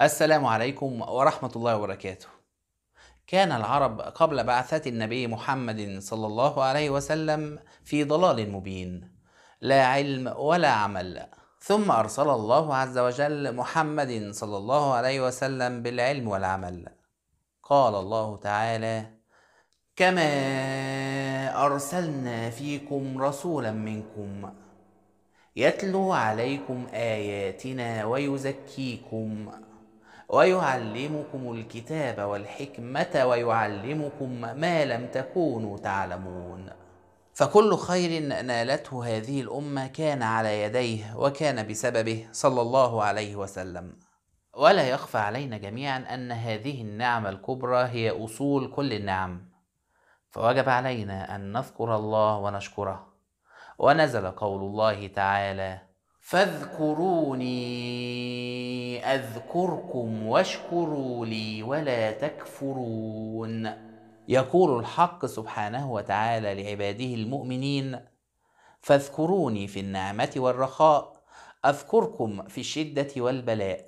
السلام عليكم ورحمة الله وبركاته. كان العرب قبل بعثة النبي محمد صلى الله عليه وسلم في ضلال مبين، لا علم ولا عمل، ثم أرسل الله عز وجل محمد صلى الله عليه وسلم بالعلم والعمل. قال الله تعالى: كما أرسلنا فيكم رسولا منكم يتلو عليكم آياتنا ويزكيكم ويعلمكم الكتاب والحكمة ويعلمكم ما لم تكونوا تعلمون فكل خير نالته هذه الأمة كان على يديه وكان بسببه صلى الله عليه وسلم ولا يخفى علينا جميعا أن هذه النعمة الكبرى هي أصول كل النعم فوجب علينا أن نذكر الله ونشكره ونزل قول الله تعالى فاذكروني اذكركم واشكروا لي ولا تكفرون يقول الحق سبحانه وتعالى لعباده المؤمنين فاذكروني في النعمه والرخاء اذكركم في الشده والبلاء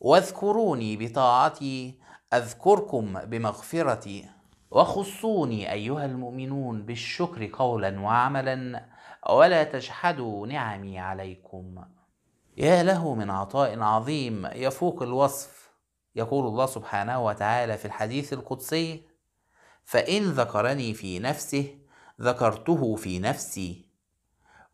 واذكروني بطاعتي اذكركم بمغفرتي وخصوني ايها المؤمنون بالشكر قولا وعملا ولا تجحدوا نعمي عليكم يا له من عطاء عظيم يفوق الوصف يقول الله سبحانه وتعالى في الحديث القدسي فان ذكرني في نفسه ذكرته في نفسي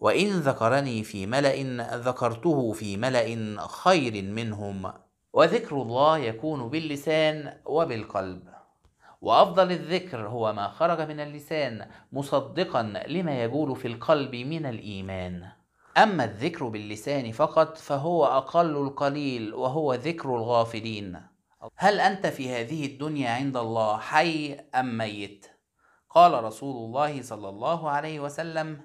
وان ذكرني في ملا ذكرته في ملا خير منهم وذكر الله يكون باللسان وبالقلب وأفضل الذكر هو ما خرج من اللسان مصدقا لما يجول في القلب من الإيمان أما الذكر باللسان فقط فهو أقل القليل وهو ذكر الغافلين هل أنت في هذه الدنيا عند الله حي أم ميت؟ قال رسول الله صلى الله عليه وسلم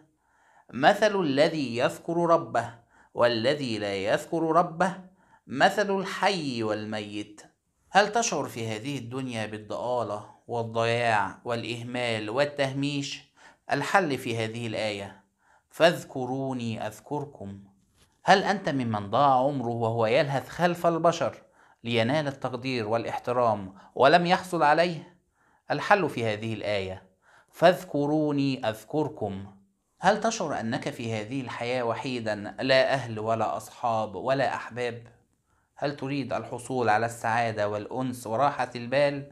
مثل الذي يذكر ربه والذي لا يذكر ربه مثل الحي والميت هل تشعر في هذه الدنيا بالضآلة والضياع والإهمال والتهميش؟ الحل في هذه الآية فاذكروني أذكركم هل أنت ممن ضاع عمره وهو يلهث خلف البشر لينال التقدير والاحترام ولم يحصل عليه؟ الحل في هذه الآية فاذكروني أذكركم هل تشعر أنك في هذه الحياة وحيدا لا أهل ولا أصحاب ولا أحباب؟ هل تريد الحصول على السعادة والأنس وراحة البال؟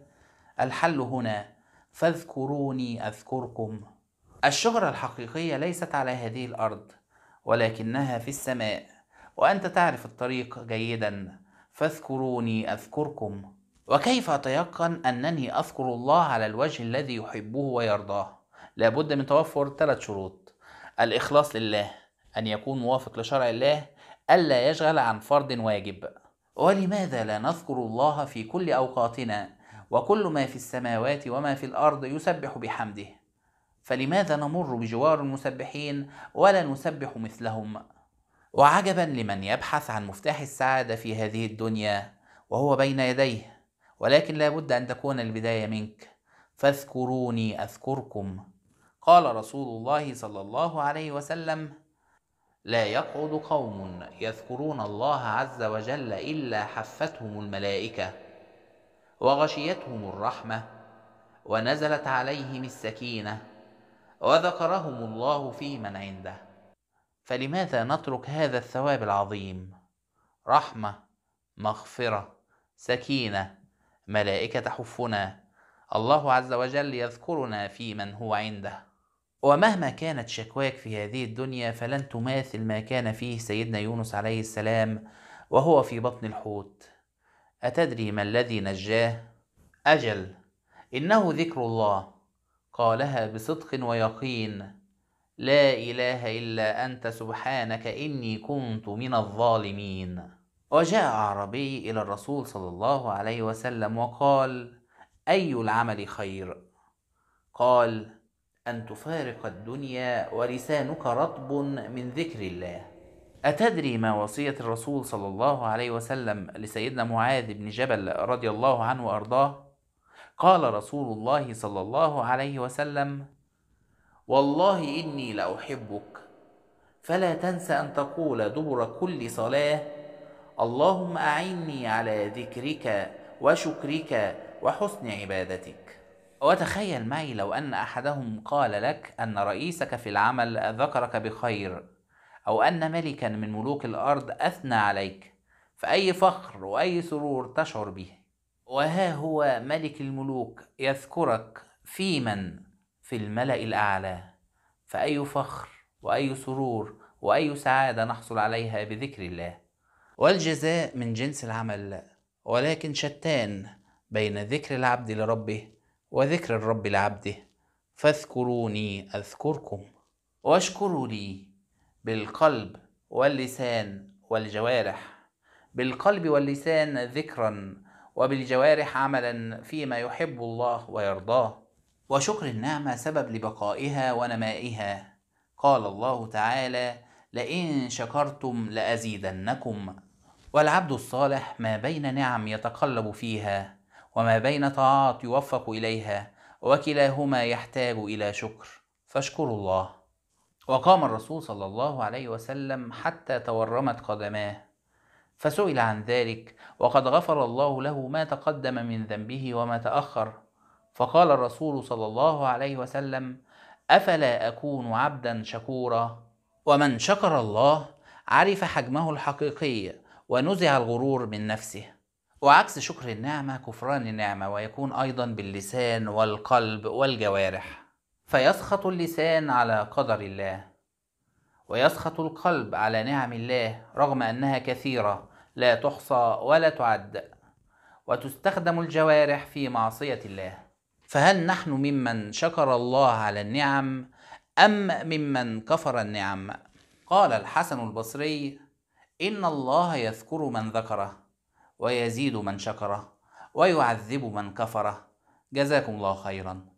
الحل هنا فاذكروني أذكركم. الشهرة الحقيقية ليست على هذه الأرض ولكنها في السماء وأنت تعرف الطريق جيدا فاذكروني أذكركم. وكيف أتيقن أنني أذكر الله على الوجه الذي يحبه ويرضاه؟ لابد من توفر ثلاث شروط الإخلاص لله أن يكون موافق لشرع الله ألا يشغل عن فرض واجب ولماذا لا نذكر الله في كل اوقاتنا وكل ما في السماوات وما في الارض يسبح بحمده فلماذا نمر بجوار المسبحين ولا نسبح مثلهم وعجبا لمن يبحث عن مفتاح السعاده في هذه الدنيا وهو بين يديه ولكن لا بد ان تكون البدايه منك فاذكروني اذكركم قال رسول الله صلى الله عليه وسلم لا يقعد قوم يذكرون الله عز وجل الا حفتهم الملائكه وغشيتهم الرحمه ونزلت عليهم السكينه وذكرهم الله في من عنده فلماذا نترك هذا الثواب العظيم رحمه مغفره سكينه ملائكه تحفنا الله عز وجل يذكرنا في من هو عنده ومهما كانت شكواك في هذه الدنيا فلن تماثل ما كان فيه سيدنا يونس عليه السلام وهو في بطن الحوت أتدري ما الذي نجاه؟ أجل إنه ذكر الله قالها بصدق ويقين لا إله إلا أنت سبحانك إني كنت من الظالمين وجاء أعرابي إلى الرسول صلى الله عليه وسلم وقال أي العمل خير؟ قال أن تفارق الدنيا ولسانك رطب من ذكر الله أتدري ما وصية الرسول صلى الله عليه وسلم لسيدنا معاذ بن جبل رضي الله عنه وأرضاه؟ قال رسول الله صلى الله عليه وسلم والله إني لأحبك فلا تنس أن تقول دبر كل صلاة اللهم أعني على ذكرك وشكرك وحسن عبادتك وتخيل معي لو أن أحدهم قال لك أن رئيسك في العمل ذكرك بخير أو أن ملكا من ملوك الأرض أثنى عليك فأي فخر وأي سرور تشعر به وها هو ملك الملوك يذكرك في من في الملأ الأعلى فأي فخر وأي سرور وأي سعادة نحصل عليها بذكر الله والجزاء من جنس العمل ولكن شتان بين ذكر العبد لربه وذكر الرب لعبده فاذكروني أذكركم واشكروا لي بالقلب واللسان والجوارح بالقلب واللسان ذكرا وبالجوارح عملا فيما يحب الله ويرضاه وشكر النعمة سبب لبقائها ونمائها قال الله تعالى لئن شكرتم لأزيدنكم والعبد الصالح ما بين نعم يتقلب فيها وما بين طاعات يوفق إليها وكلاهما يحتاج إلى شكر فاشكروا الله وقام الرسول صلى الله عليه وسلم حتى تورمت قدماه فسئل عن ذلك وقد غفر الله له ما تقدم من ذنبه وما تأخر فقال الرسول صلى الله عليه وسلم أفلا أكون عبدا شكورا ومن شكر الله عرف حجمه الحقيقي ونزع الغرور من نفسه وعكس شكر النعمة كفران النعمة ويكون أيضا باللسان والقلب والجوارح فيسخط اللسان على قدر الله ويسخط القلب على نعم الله رغم أنها كثيرة لا تحصى ولا تعد وتستخدم الجوارح في معصية الله فهل نحن ممن شكر الله على النعم أم ممن كفر النعم؟ قال الحسن البصري إن الله يذكر من ذكره ويزيد من شكره ويعذب من كفره جزاكم الله خيرا